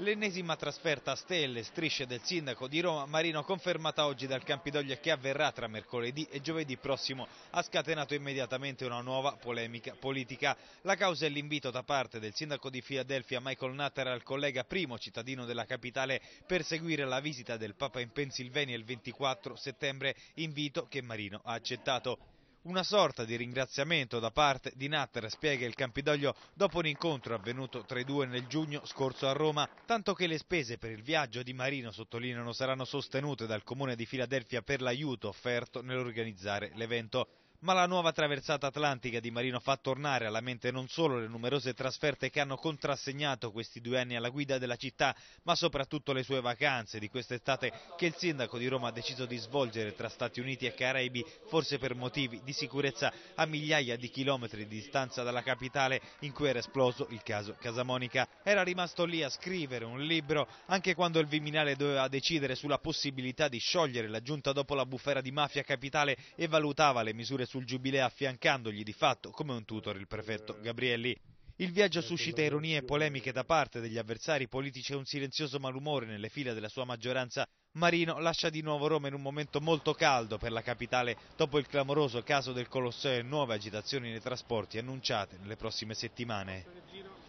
L'ennesima trasferta a stelle, strisce del sindaco di Roma, Marino confermata oggi dal Campidoglio che avverrà tra mercoledì e giovedì prossimo, ha scatenato immediatamente una nuova polemica politica. La causa è l'invito da parte del sindaco di Filadelfia Michael Natter al collega primo cittadino della capitale per seguire la visita del Papa in Pennsylvania il 24 settembre, invito che Marino ha accettato. Una sorta di ringraziamento da parte di Natter spiega il Campidoglio dopo un incontro avvenuto tra i due nel giugno scorso a Roma, tanto che le spese per il viaggio di Marino, sottolineano, saranno sostenute dal comune di Filadelfia per l'aiuto offerto nell'organizzare l'evento ma la nuova traversata atlantica di Marino fa tornare alla mente non solo le numerose trasferte che hanno contrassegnato questi due anni alla guida della città, ma soprattutto le sue vacanze di quest'estate che il sindaco di Roma ha deciso di svolgere tra Stati Uniti e Caraibi, forse per motivi di sicurezza a migliaia di chilometri di distanza dalla capitale in cui era esploso il caso Casamonica. Era rimasto lì a scrivere un libro anche quando il Viminale doveva decidere sulla possibilità di sciogliere la giunta dopo la bufera di mafia capitale e valutava le misure sul giubileo affiancandogli di fatto come un tutor il prefetto Gabrielli. Il viaggio suscita ironie e polemiche da parte degli avversari politici e un silenzioso malumore nelle file della sua maggioranza. Marino lascia di nuovo Roma in un momento molto caldo per la capitale dopo il clamoroso caso del Colosseo e nuove agitazioni nei trasporti annunciate nelle prossime settimane.